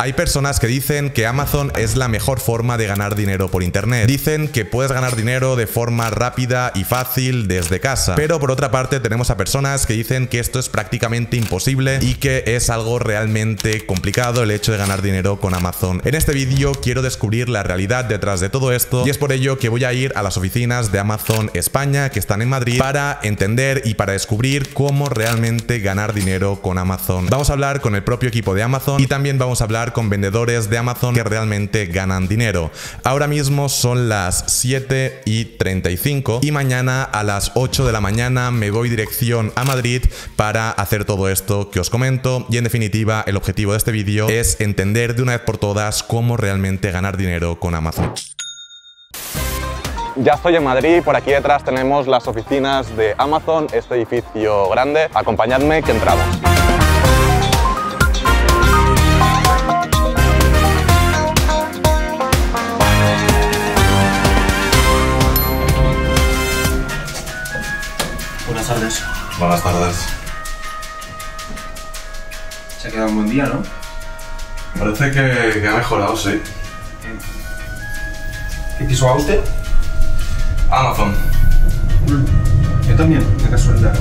Hay personas que dicen que Amazon es la mejor forma de ganar dinero por internet. Dicen que puedes ganar dinero de forma rápida y fácil desde casa. Pero por otra parte tenemos a personas que dicen que esto es prácticamente imposible y que es algo realmente complicado el hecho de ganar dinero con Amazon. En este vídeo quiero descubrir la realidad detrás de todo esto y es por ello que voy a ir a las oficinas de Amazon España que están en Madrid para entender y para descubrir cómo realmente ganar dinero con Amazon. Vamos a hablar con el propio equipo de Amazon y también vamos a hablar con vendedores de Amazon que realmente ganan dinero. Ahora mismo son las 7 y 35 y mañana a las 8 de la mañana me voy dirección a Madrid para hacer todo esto que os comento y en definitiva el objetivo de este vídeo es entender de una vez por todas cómo realmente ganar dinero con Amazon. Ya estoy en Madrid, por aquí detrás tenemos las oficinas de Amazon, este edificio grande. Acompañadme que entramos. Buenas tardes. Se ha quedado un buen día, ¿no? Parece que, ha mejorado, sí. ¿Qué piso a usted? Amazon. Mm. Yo también, de casualidad.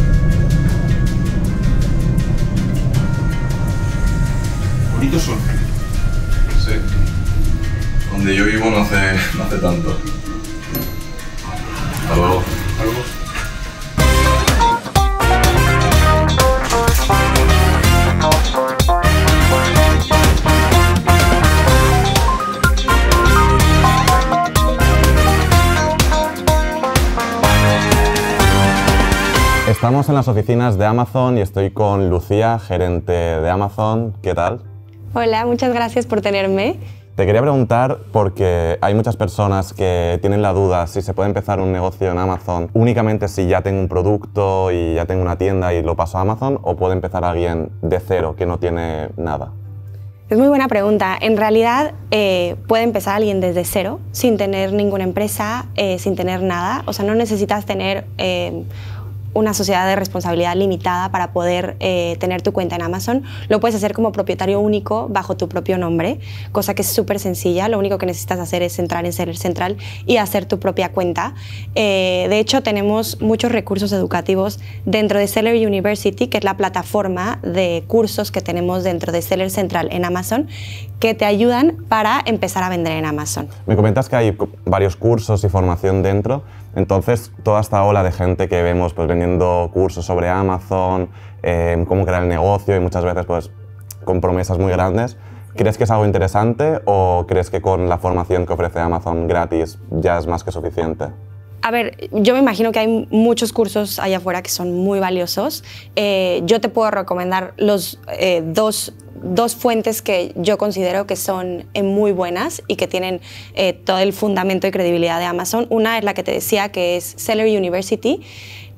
Bonito son. Sí. Donde yo vivo no hace, no hace tanto. Hasta luego. Estamos en las oficinas de Amazon y estoy con Lucía, gerente de Amazon. ¿Qué tal? Hola, muchas gracias por tenerme. Te quería preguntar porque hay muchas personas que tienen la duda si se puede empezar un negocio en Amazon únicamente si ya tengo un producto y ya tengo una tienda y lo paso a Amazon o puede empezar alguien de cero que no tiene nada. Es muy buena pregunta. En realidad eh, puede empezar alguien desde cero, sin tener ninguna empresa, eh, sin tener nada. O sea, no necesitas tener eh, una sociedad de responsabilidad limitada para poder eh, tener tu cuenta en Amazon. Lo puedes hacer como propietario único bajo tu propio nombre, cosa que es súper sencilla. Lo único que necesitas hacer es entrar en Seller Central y hacer tu propia cuenta. Eh, de hecho, tenemos muchos recursos educativos dentro de Seller University, que es la plataforma de cursos que tenemos dentro de Seller Central en Amazon, que te ayudan para empezar a vender en Amazon. Me comentas que hay varios cursos y formación dentro. Entonces, toda esta ola de gente que vemos pues, vendiendo cursos sobre Amazon, em, cómo crear el negocio y muchas veces pues, con promesas muy grandes, ¿crees que es algo interesante o crees que con la formación que ofrece Amazon gratis ya es más que suficiente? a ver, yo me imagino que hay muchos cursos allá afuera que son muy valiosos. Eh, yo te puedo recomendar los eh, dos, fuentes que yo considero que son eh, muy buenas y que tienen todo el fundamento y credibilidad de Amazon. Una es la que te decía, que es Seller University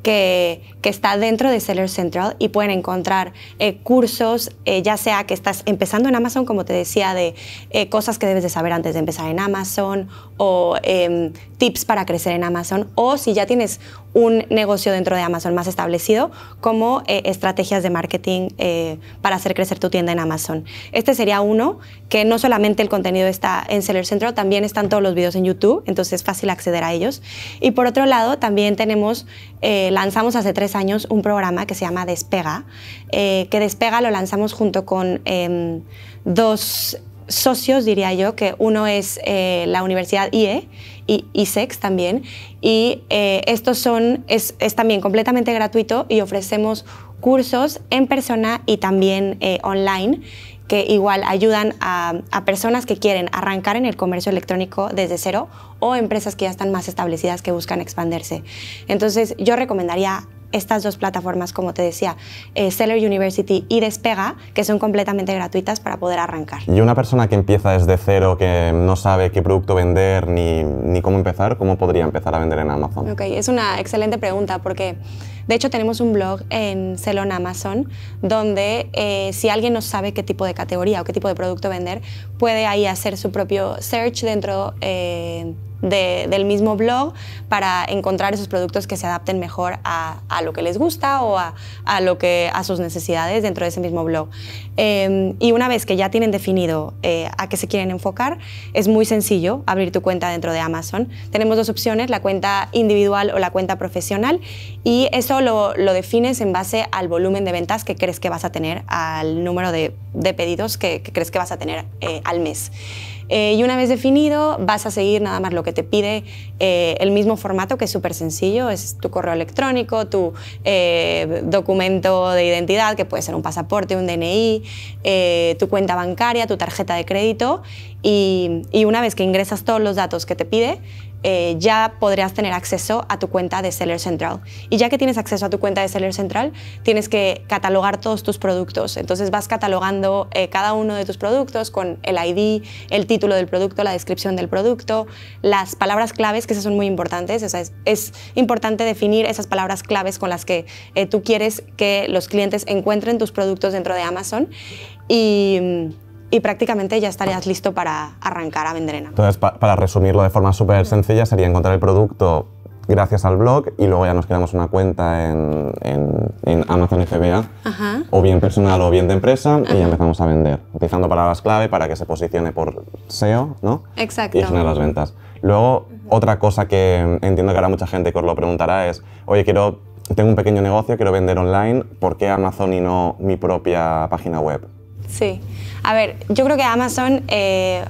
que, está dentro de Seller Central y pueden encontrar eh, cursos, eh, ya sea que estás empezando en Amazon, como te decía, de eh, cosas que debes de saber antes de empezar en Amazon o em, tips para crecer en Amazon, o si ya tienes un negocio dentro de Amazon más establecido, como eh, estrategias de marketing eh, para hacer crecer tu tienda en Amazon. Este sería uno, que no solamente el contenido está en Seller Central, también están todos los videos en YouTube, entonces es fácil acceder a ellos. Y por otro lado, también tenemos, eh, lanzamos hace tres años un programa que se llama Despega, que Despega lo lanzamos junto con em, dos socios, diría yo, que uno es eh, la Universidad IE y ISEX también, y eh, estos son, es, también completamente gratuito y ofrecemos cursos en persona y también eh, online que igual ayudan a, a, personas que quieren arrancar en el comercio electrónico desde cero o empresas que ya están más establecidas que buscan expandirse. Entonces yo recomendaría estas dos plataformas, como te decía, eh, Seller University y Despega, que son completamente gratuitas para poder arrancar. Y una persona que empieza desde cero, que no sabe qué producto vender ni, ni cómo empezar, ¿cómo podría empezar a vender en Amazon? Ok, es una excelente pregunta porque de hecho tenemos un blog en on Amazon donde eh, si alguien no sabe qué tipo de categoría o qué tipo de producto vender, puede ahí hacer su propio search dentro eh, del mismo blog para encontrar esos productos que se adapten mejor a, lo que les gusta o a, lo que, a sus necesidades dentro de ese mismo blog. Em, y una vez que ya tienen definido eh, a qué se quieren enfocar, es muy sencillo abrir tu cuenta dentro de Amazon. Tenemos dos opciones, la cuenta individual o la cuenta profesional y eso lo, defines en base al volumen de ventas que crees que vas a tener, al número de, pedidos que, crees que vas a tener eh, al mes. Eh, y una vez definido, vas a seguir nada más lo que te pide eh, el mismo formato, que es súper sencillo, es tu correo electrónico, tu eh, documento de identidad, que puede ser un pasaporte, un DNI, tu cuenta bancaria, tu tarjeta de crédito. y una vez que ingresas todos los datos que te pide, eh, ya podrías tener acceso a tu cuenta de Seller Central. Y ya que tienes acceso a tu cuenta de Seller Central, tienes que catalogar todos tus productos. Entonces vas catalogando eh, cada uno de tus productos con el ID, el título del producto, la descripción del producto, las palabras claves, que esas son muy importantes. es, importante definir esas palabras claves con las que eh, tú quieres que los clientes encuentren tus productos dentro de Amazon. Y mm, y prácticamente ya estarías listo para arrancar a vender en Amazon. Entonces, para resumirlo de forma súper sencilla, sería encontrar el producto gracias al blog y luego ya nos creamos una cuenta en, Amazon FBA, o bien personal o bien de empresa, y ya empezamos a vender, utilizando palabras clave para que se posicione por SEO, ¿no? Exacto. Y generar las ventas. Luego, otra cosa que entiendo que hará mucha gente que os lo preguntará es, oye, quiero, tengo un pequeño negocio, quiero vender online, ¿por qué Amazon y no mi propia página web? Sí. A ver, yo creo que Amazon eh,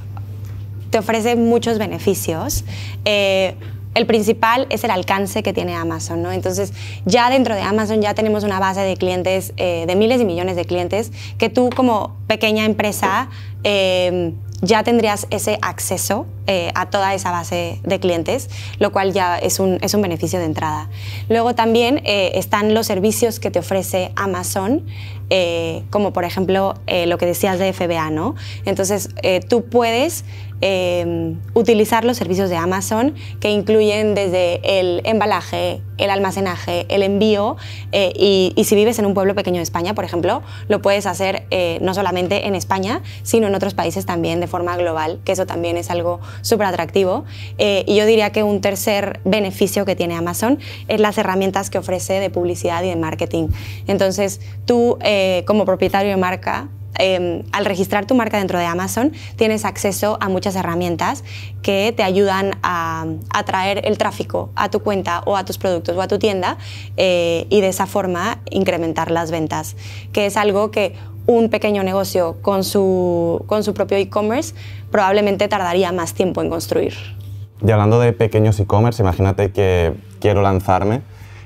te ofrece muchos beneficios. Eh, el principal es el alcance que tiene Amazon, ¿no? Entonces, ya dentro de Amazon ya tenemos una base de clientes, eh, de miles y millones de clientes, que tú como pequeña empresa... Eh, ya tendrías ese acceso eh, a toda esa base de clientes, lo cual ya es un, es un beneficio de entrada. Luego también eh, están los servicios que te ofrece Amazon, eh, como por ejemplo lo que decías de FBA, ¿no? Entonces tú puedes Em, utilizar los servicios de Amazon que incluyen desde el embalaje, el almacenaje, el envío eh, y, si vives en un pueblo pequeño de España, por ejemplo, lo puedes hacer eh, no solamente en España, sino en otros países también de forma global, que eso también es algo súper atractivo. Eh, y yo diría que un tercer beneficio que tiene Amazon es las herramientas que ofrece de publicidad y de marketing. Entonces, tú como propietario de marca Em, al registrar tu marca dentro de Amazon, tienes acceso a muchas herramientas que te ayudan a atraer el tráfico a tu cuenta o a tus productos o a tu tienda eh, y de esa forma incrementar las ventas, que es algo que un pequeño negocio con su, propio e-commerce probablemente tardaría más tiempo en construir. Y hablando de pequeños e-commerce, imagínate que quiero lanzarme,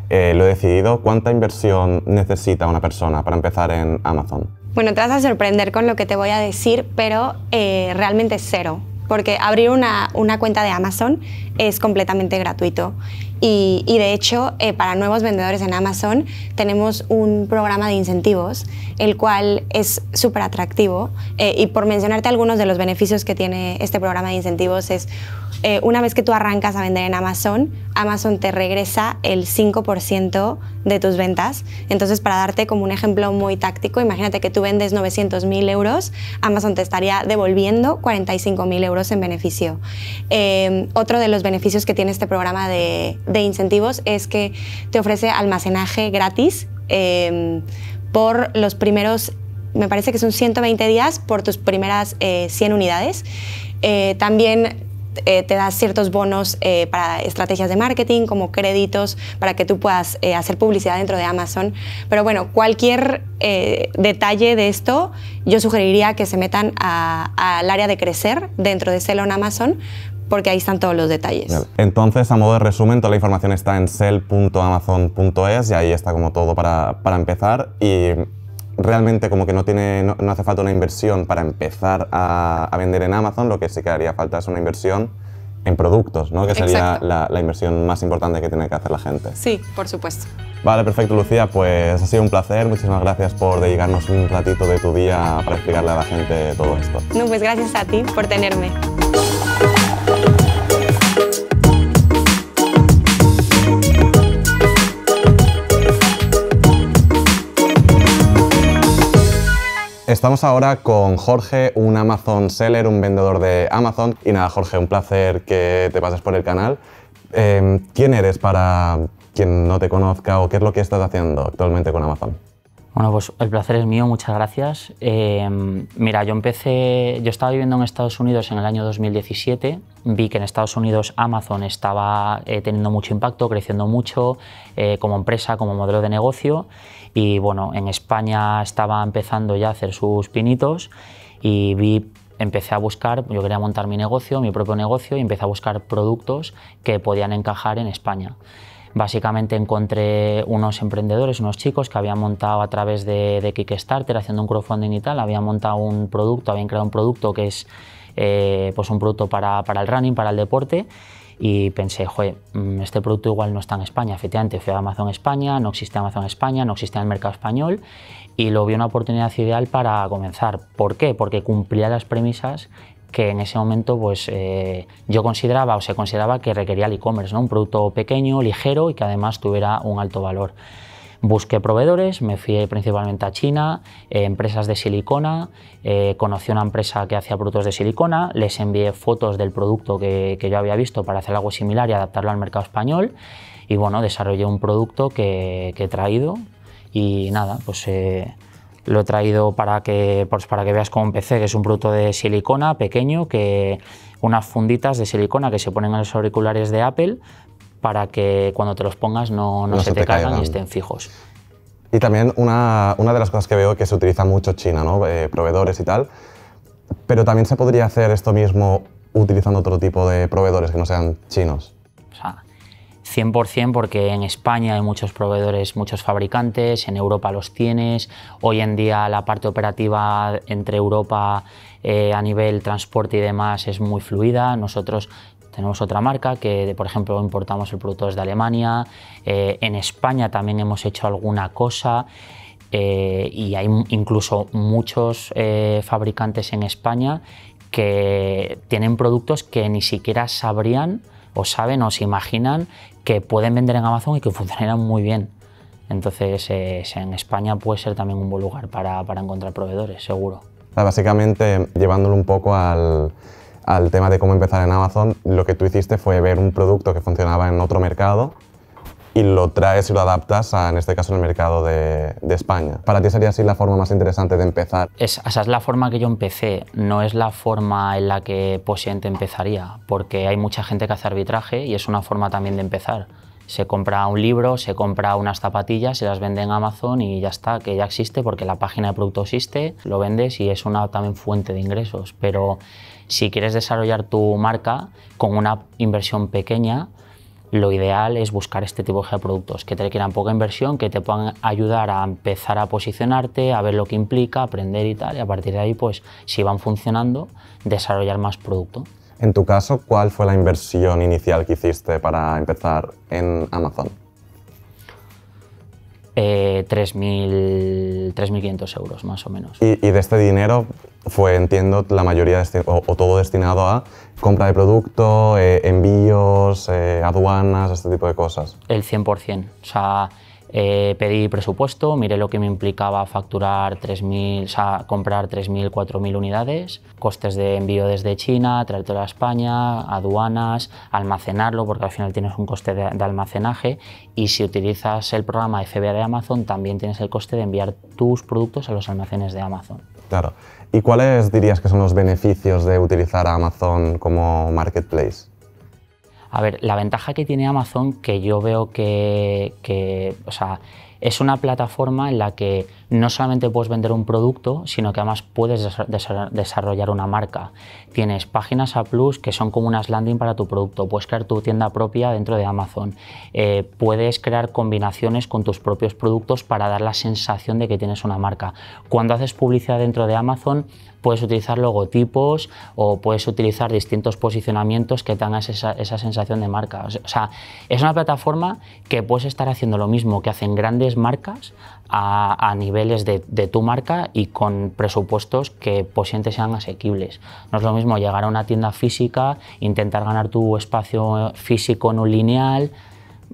eh, lo he decidido, ¿cuánta inversión necesita una persona para empezar en Amazon? Bueno, te vas a sorprender con lo que te voy a decir, pero eh, realmente cero, porque abrir una, una cuenta de Amazon es completamente gratuito. Y, de hecho, eh, para nuevos vendedores en Amazon tenemos un programa de incentivos, el cual es súper atractivo. Eh, y por mencionarte algunos de los beneficios que tiene este programa de incentivos es, eh, una vez que tú arrancas a vender en Amazon, Amazon te regresa el 5% de tus ventas. Entonces, para darte como un ejemplo muy táctico, imagínate que tú vendes 900 mil euros, Amazon te estaría devolviendo 45 mil euros en beneficio. otro de los beneficios que tiene este programa de de incentivos es que te ofrece almacenaje gratis em, por los primeros, me parece que son 120 días por tus primeras 100 eh, unidades. Eh, también eh, te da ciertos bonos para estrategias de marketing, como créditos, para que tú puedas hacer publicidad dentro de Amazon. Pero bueno, cualquier detalle de esto, yo sugeriría que se metan al área de crecer dentro de Celon Amazon porque ahí están todos los detalles. Entonces, a modo de resumen, toda la información está en sell.amazon.es y ahí está como todo para, para empezar y realmente como que no, tiene, no, hace falta una inversión para empezar a, a, vender en Amazon, lo que sí que haría falta es una inversión en productos, ¿no? que sería la, la, inversión más importante que tiene que hacer la gente. Sí, por supuesto. Vale, perfecto, Lucía, pues ha sido un placer. Muchísimas gracias por dedicarnos un ratito de tu día para explicarle a la gente todo esto. No, pues gracias a ti por tenerme. Estamos ahora con Jorge, un Amazon seller, un vendedor de Amazon. Y nada, Jorge, un placer que te pases por el canal. Em, ¿Quién eres para quien no te conozca o qué es lo que estás haciendo actualmente con Amazon? Bueno, pues el placer es mío, muchas gracias. Eh, mira, yo empecé, yo estaba viviendo en Estados Unidos en el año 2017, vi que en Estados Unidos Amazon estaba eh, teniendo mucho impacto, creciendo mucho eh, como empresa, como modelo de negocio y bueno, en España estaba empezando ya a hacer sus pinitos y vi empecé a buscar, yo quería montar mi negocio, mi propio negocio, y empecé a buscar productos que podían encajar en España. Básicamente encontré unos emprendedores, unos chicos que habían montado a través de, Kickstarter, haciendo un crowdfunding y tal, habían montado un producto, habían creado un producto que es eh, pues un producto para, el running, para el deporte y pensé, joder, mm, este producto igual no está en España. Efectivamente, fui Amazon España, no existe Amazon España, no existe en el mercado español y lo vi una oportunidad ideal para comenzar. ¿Por qué? Porque cumplía las premisas que en ese momento pues, eh, yo consideraba o se consideraba que requería el e-commerce, ¿no? un producto pequeño, ligero y que además tuviera un alto valor. Busqué proveedores, me fui principalmente a China, eh, empresas de silicona, eh, conocí una empresa que hacía productos de silicona, les envié fotos del producto que, que yo había visto para hacer algo similar y adaptarlo al mercado español y bueno, desarrollé un producto que, he traído y nada, pues... Lo he traído para que, pues para que veas PC que es un producto de silicona pequeño, que unas funditas de silicona que se ponen en los auriculares de Apple para que cuando te los pongas no, se, te, caigan, y estén fijos. Y también una, de las cosas que veo que se utiliza mucho China, eh, proveedores y tal, pero también se podría hacer esto mismo utilizando otro tipo de proveedores que no sean chinos. 100% porque en España hay muchos proveedores, muchos fabricantes, en Europa los tienes, hoy en día la parte operativa entre Europa eh, a nivel transporte y demás es muy fluida, nosotros tenemos otra marca que, por ejemplo, importamos el producto desde Alemania, eh, en España también hemos hecho alguna cosa. Eh, y hay incluso muchos fabricantes en España que tienen productos que ni siquiera sabrían o saben o se imaginan que pueden vender en Amazon y que funcionan muy bien. Entonces, eh, en España puede ser también un buen lugar para, encontrar proveedores, seguro. Básicamente, llevándolo un poco al tema de cómo empezar en Amazon, lo que tú hiciste fue ver un producto que funcionaba en otro mercado, y lo traes y lo adaptas a, en este caso, el mercado de, España. ¿Para ti sería así la forma más interesante de empezar? esa es la forma que yo empecé, no es la forma en la que posiblemente empezaría, porque hay mucha gente que hace arbitraje y es una forma también de empezar. Se compra un libro, se compra unas zapatillas, se las vende en Amazon y ya está, que ya existe porque la página de producto existe, lo vendes y es una también fuente de ingresos. Pero si quieres desarrollar tu marca con una inversión pequeña, lo ideal es buscar este tipo de productos que te requieran poca inversión, que te puedan ayudar a empezar a posicionarte, a ver lo que implica, aprender y tal. Y a partir de ahí, pues si van funcionando, desarrollar más producto. En tu caso, ¿cuál fue la inversión inicial que hiciste para empezar en Amazon? 3.500 eh, euros más o menos. ¿Y, ¿Y, de este dinero fue, entiendo, la mayoría o, o, todo destinado a compra de producto, eh, envíos, eh, aduanas, este tipo de cosas. El 100%. O sea, eh, pedí presupuesto, miré lo que me implicaba facturar 3.000, o sea, comprar 3.000, 4.000 unidades, costes de envío desde China, traerlo a España, aduanas, almacenarlo, porque al final tienes un coste de, de, almacenaje. Y si utilizas el programa FBA de Amazon, también tienes el coste de enviar tus productos a los almacenes de Amazon. Claro. ¿Y cuáles dirías que son los beneficios de utilizar Amazon como marketplace? A ver, la ventaja que tiene Amazon, que yo veo que, que o sea, es una plataforma en la que no solamente puedes vender un producto, sino que además puedes desarrollar una marca. Tienes páginas A Plus que son como unas landing para tu producto, puedes crear tu tienda propia dentro de Amazon, eh, puedes crear combinaciones con tus propios productos para dar la sensación de que tienes una marca. Cuando haces publicidad dentro de Amazon, puedes utilizar logotipos o puedes utilizar distintos posicionamientos que tengan esa, esa sensación de marca. O sea, es una plataforma que puedes estar haciendo lo mismo que hacen grandes marcas a nivel de, tu marca y con presupuestos que por pues, sean asequibles. No es lo mismo llegar a una tienda física, intentar ganar tu espacio físico no lineal,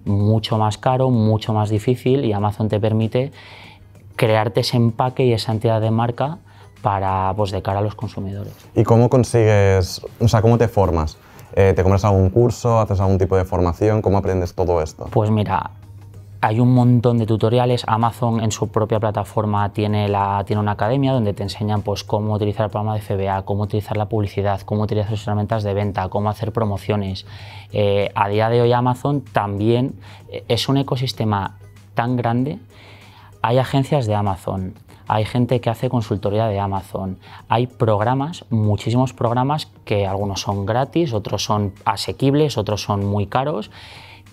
mucho más caro, mucho más difícil y Amazon te permite crearte ese empaque y esa entidad de marca para, pues, de cara a los consumidores. ¿Y cómo consigues, o sea, cómo te formas? Eh, ¿Te compras algún curso? ¿Haces algún tipo de formación? ¿Cómo aprendes todo esto? Pues mira, hay un montón de tutoriales. Amazon en su propia plataforma tiene, la, tiene una academia donde te enseñan pues, cómo utilizar el programa de FBA, cómo utilizar la publicidad, cómo utilizar sus herramientas de venta, cómo hacer promociones. Eh, a día de hoy Amazon también eh, es un ecosistema tan grande. Hay agencias de Amazon, hay gente que hace consultoría de Amazon, hay programas, muchísimos programas que algunos son gratis, otros son asequibles, otros son muy caros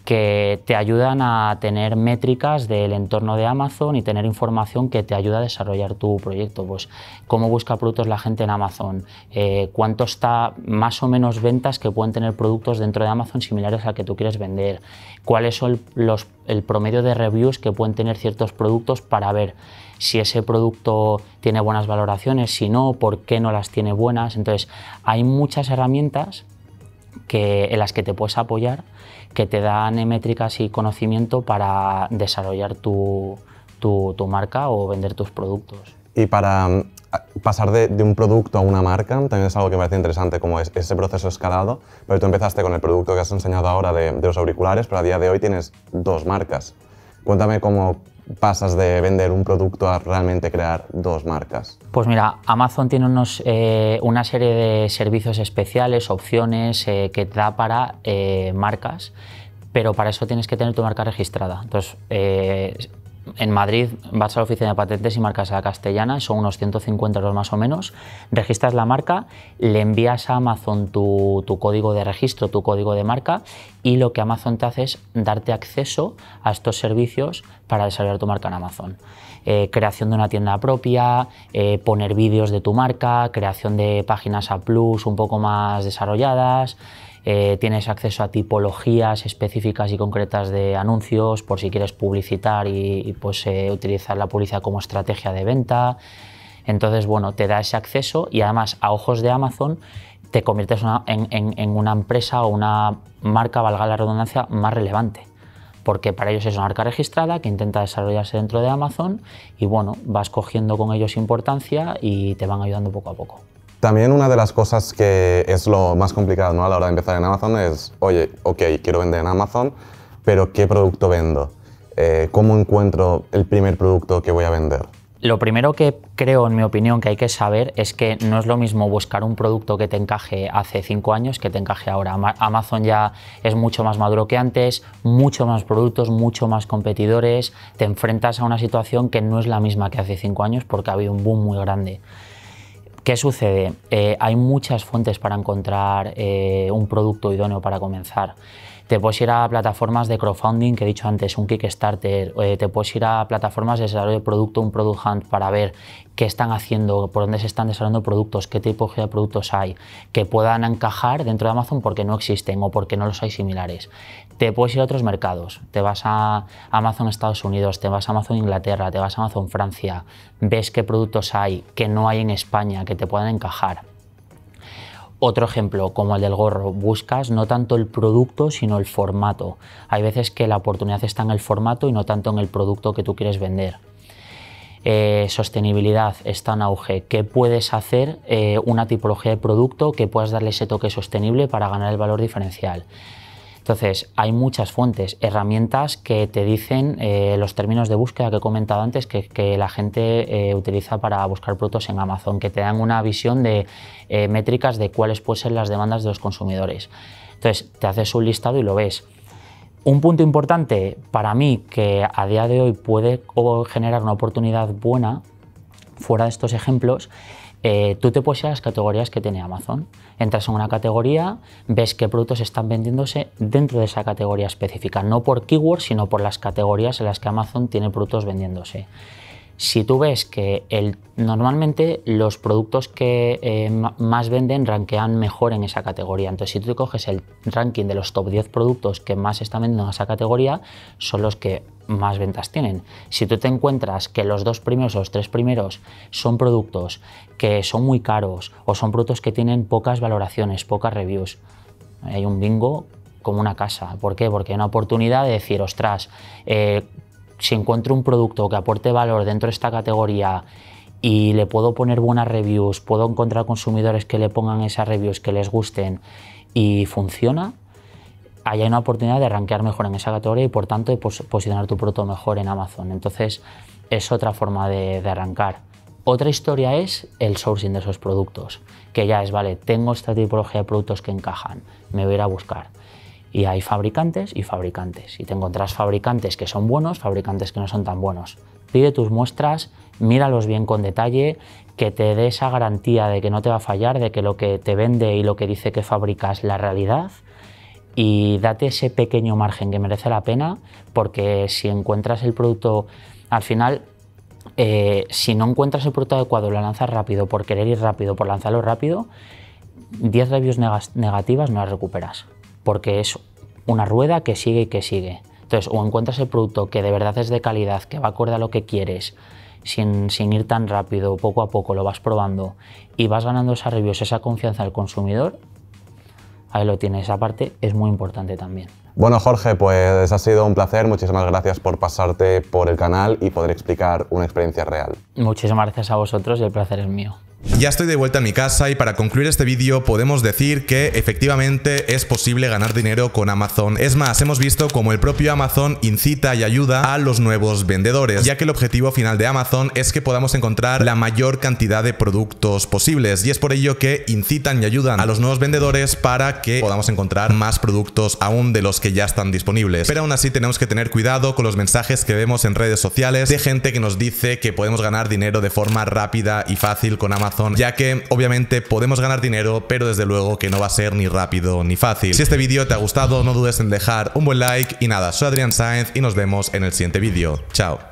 que te ayudan a tener métricas del entorno de Amazon y tener información que te ayuda a desarrollar tu proyecto. Pues cómo busca productos la gente en Amazon, eh, cuánto está más o menos ventas que pueden tener productos dentro de Amazon similares al que tú quieres vender, cuáles son los, el promedio de reviews que pueden tener ciertos productos para ver si ese producto tiene buenas valoraciones, si no, por qué no las tiene buenas. Entonces, hay muchas herramientas que, en las que te puedes apoyar, que te dan métricas y conocimiento para desarrollar tu, tu, marca o vender tus productos. Y para mm, pasar de, un producto a una marca también es algo que me parece interesante, como es ese proceso escalado, pero tú empezaste con el producto que has enseñado ahora de, de los auriculares, pero a día de hoy tienes dos marcas. Cuéntame cómo, pasas de vender un producto a realmente crear dos marcas? Pues mira, Amazon tiene unos, eh, una serie de servicios especiales, opciones eh, que te da para eh, marcas, pero para eso tienes que tener tu marca registrada. Entonces, en Madrid vas a la oficina de patentes y marcas a la castellana, son unos 150 euros más o menos, registras la marca, le envías a Amazon tu, código de registro, tu código de marca y lo que Amazon te hace es darte acceso a estos servicios para desarrollar tu marca en Amazon. Eh, creación de una tienda propia, eh, poner vídeos de tu marca, creación de páginas a plus un poco más desarrolladas, eh, tienes acceso a tipologías específicas y concretas de anuncios por si quieres publicitar y, pues, eh, utilizar la publicidad como estrategia de venta. Entonces, bueno, te da ese acceso y además a ojos de Amazon te conviertes en, en una empresa o una marca, valga la redundancia, más relevante porque para ellos es una marca registrada que intenta desarrollarse dentro de Amazon y bueno, vas cogiendo con ellos importancia y te van ayudando poco a poco. También una de las cosas que es lo más complicado ¿no? a la hora de empezar en Amazon es, oye, ok, quiero vender en Amazon, pero ¿qué producto vendo? Eh, ¿Cómo encuentro el primer producto que voy a vender? Lo primero que creo, en mi opinión, que hay que saber es que no es lo mismo buscar un producto que te encaje hace cinco años que te encaje ahora. Amazon ya es mucho más maduro que antes, mucho más productos, mucho más competidores, te enfrentas a una situación que no es la misma que hace cinco años porque ha habido un boom muy grande. ¿Qué sucede? Eh, hay muchas fuentes para encontrar eh, un producto idóneo para comenzar. Te puedes ir a plataformas de crowdfunding, que he dicho antes, un Kickstarter, eh, te puedes ir a plataformas de desarrollo de producto, un Product Hunt, para ver qué están haciendo, por dónde se están desarrollando productos, qué tipo de productos hay, que puedan encajar dentro de Amazon porque no existen o porque no los hay similares. Te puedes ir a otros mercados, te vas a Amazon Estados Unidos, te vas a Amazon Inglaterra, te vas a Amazon Francia, ves qué productos hay que no hay en España que te puedan encajar. Otro ejemplo, como el del gorro, buscas no tanto el producto, sino el formato. Hay veces que la oportunidad está en el formato y no tanto en el producto que tú quieres vender. Eh, sostenibilidad está en auge. ¿Qué puedes hacer? Eh, una tipología de producto que puedas darle ese toque sostenible para ganar el valor diferencial. Entonces, hay muchas fuentes, herramientas que te dicen eh, los términos de búsqueda que he comentado antes que, la gente eh, utiliza para buscar productos en Amazon, que te dan una visión de eh, métricas de cuáles pueden ser las demandas de los consumidores. Entonces, te haces un listado y lo ves. Un punto importante para mí que a día de hoy puede generar una oportunidad buena fuera de estos ejemplos, eh, tú te puedes a las categorías que tiene Amazon. Entras en una categoría, ves qué productos están vendiéndose dentro de esa categoría específica, no por keywords, sino por las categorías en las que Amazon tiene productos vendiéndose si tú ves que el, normalmente los productos que eh, más venden rankean mejor en esa categoría. Entonces, si tú coges el ranking de los top 10 productos que más están vendiendo en esa categoría, son los que más ventas tienen. Si tú te encuentras que los dos primeros o los tres primeros son productos que son muy caros o son productos que tienen pocas valoraciones, pocas reviews, hay un bingo como una casa. ¿Por qué? Porque hay una oportunidad de decir, ostras, eh, si encuentro un producto que aporte valor dentro de esta categoría y le puedo poner buenas reviews, puedo encontrar consumidores que le pongan esas reviews que les gusten y funciona, ahí hay una oportunidad de arranquear mejor en esa categoría y por tanto posicionar tu producto mejor en Amazon. Entonces es otra forma de, de arrancar. Otra historia es el sourcing de esos productos, que ya es, vale, tengo esta tipología de productos que encajan, me voy a ir a buscar. Y hay fabricantes y fabricantes. Y te encontrás fabricantes que son buenos, fabricantes que no son tan buenos. Pide tus muestras, míralos bien con detalle, que te dé esa garantía de que no te va a fallar, de que lo que te vende y lo que dice que fabricas es la realidad. Y date ese pequeño margen que merece la pena, porque si encuentras el producto, al final eh, si no encuentras el producto adecuado, lo lanzas rápido por querer ir rápido, por lanzarlo rápido, 10 reviews negativas no las recuperas porque es una rueda que sigue y que sigue. Entonces, o encuentras el producto que de verdad es de calidad, que va acorde a lo que quieres, sin, sin, ir tan rápido, poco a poco lo vas probando y vas ganando esa reviews, esa confianza del consumidor, ahí lo tienes. Esa parte es muy importante también. Bueno, Jorge, pues ha sido un placer. Muchísimas gracias por pasarte por el canal y poder explicar una experiencia real. Muchísimas gracias a vosotros y el placer es mío. Ya estoy de vuelta en mi casa y para concluir este vídeo podemos decir que efectivamente es posible ganar dinero con Amazon. Es más, hemos visto como el propio Amazon incita y ayuda a los nuevos vendedores, ya que el objetivo final de Amazon es que podamos encontrar la mayor cantidad de productos posibles y es por ello que incitan y ayudan a los nuevos vendedores para que podamos encontrar más productos aún de los que ya están disponibles. Pero aún así tenemos que tener cuidado con los mensajes que vemos en redes sociales de gente que nos dice que podemos ganar dinero de forma rápida y fácil con Amazon ya que obviamente podemos ganar dinero, pero desde luego que no va a ser ni rápido ni fácil. Si este vídeo te ha gustado, no dudes en dejar un buen like y nada, soy Adrián Sáenz y nos vemos en el siguiente vídeo. Chao.